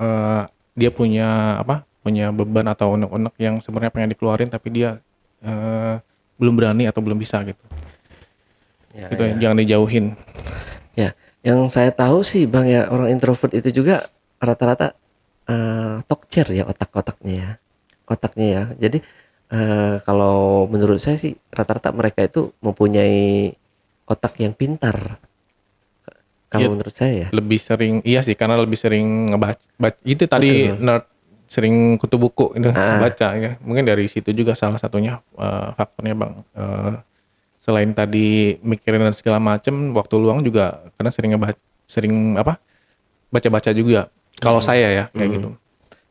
uh, dia punya apa punya beban atau unek-unek yang sebenarnya pengen dikeluarin tapi dia uh, belum berani atau belum bisa gitu. Ya, itu ya. jangan dijauhin. Ya, yang saya tahu sih Bang ya orang introvert itu juga rata-rata uh, tokcer ya otak-otaknya ya. Otaknya ya. Jadi uh, kalau menurut saya sih rata-rata mereka itu mempunyai otak yang pintar kalau ya, menurut saya ya lebih sering iya sih karena lebih sering ngebaca itu tadi Betul. nerd sering kutu buku itu ah. baca ya mungkin dari situ juga salah satunya uh, faktornya bang uh, selain tadi mikirin dan segala macem waktu luang juga karena sering ngebaca sering apa baca-baca juga kalau hmm. saya ya kayak hmm. gitu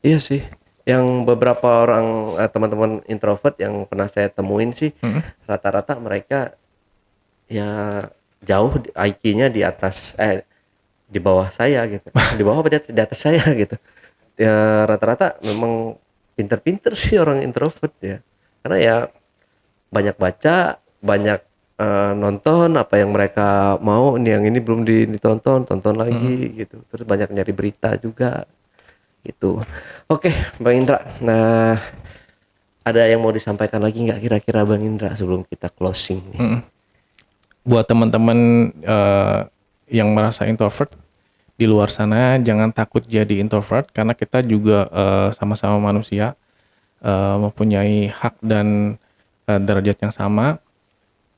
iya sih yang beberapa orang eh, teman-teman introvert yang pernah saya temuin sih rata-rata hmm. mereka ya jauh IQ-nya di atas eh di bawah saya gitu di bawah apa di atas saya gitu ya rata-rata memang pinter-pinter sih orang introvert ya karena ya banyak baca banyak uh, nonton apa yang mereka mau ini yang ini belum ditonton tonton lagi hmm. gitu terus banyak nyari berita juga gitu oke bang Indra nah ada yang mau disampaikan lagi nggak kira-kira bang Indra sebelum kita closing nih hmm buat teman-teman uh, yang merasa introvert di luar sana jangan takut jadi introvert karena kita juga eh, sama-sama uh, manusia uh, mempunyai hak dan uh, derajat yang sama.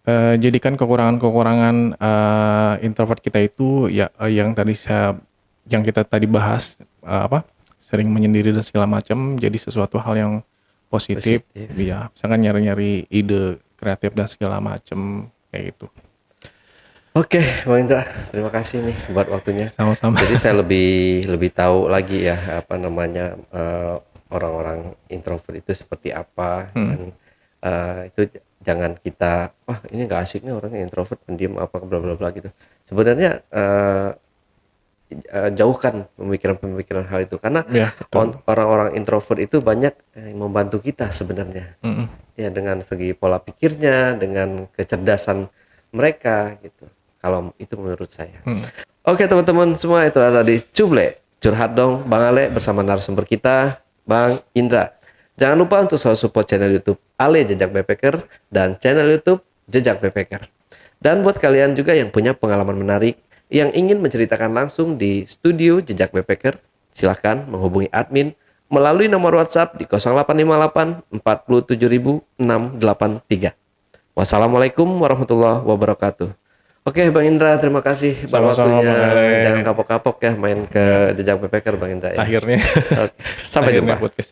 Uh, jadikan kekurangan-kekurangan uh, introvert kita itu ya uh, yang tadi saya yang kita tadi bahas uh, apa sering menyendiri dan segala macam jadi sesuatu hal yang positif, positif. ya misalkan nyari-nyari ide kreatif dan segala macam kayak gitu. Oke, okay, Bang Indra, terima kasih nih buat waktunya. Sama-sama. Jadi saya lebih lebih tahu lagi ya apa namanya orang eh, orang-orang introvert itu seperti apa hmm. dan uh, itu jangan kita wah oh, ini nggak asik nih orangnya introvert pendiam apa bla bla bla gitu. Sebenarnya uh, jauhkan pemikiran-pemikiran hal itu karena ya, orang-orang introvert itu banyak yang membantu kita sebenarnya. -hmm. Ya dengan segi pola pikirnya, dengan kecerdasan mereka gitu kalau itu menurut saya. Hmm. Oke teman-teman semua itu tadi cuble curhat dong Bang Ale bersama narasumber kita Bang Indra. Jangan lupa untuk selalu support channel YouTube Ale Jejak Backpacker dan channel YouTube Jejak Backpacker. Dan buat kalian juga yang punya pengalaman menarik yang ingin menceritakan langsung di studio Jejak Backpacker, silahkan menghubungi admin melalui nomor WhatsApp di 0858 47683. Wassalamualaikum warahmatullahi wabarakatuh. Oke Bang Indra, terima kasih Sama-sama waktunya. Jangan kapok-kapok ya main ke jejak backpacker Bang Indra ya. Akhirnya. Oke. Sampai Akhirnya jumpa.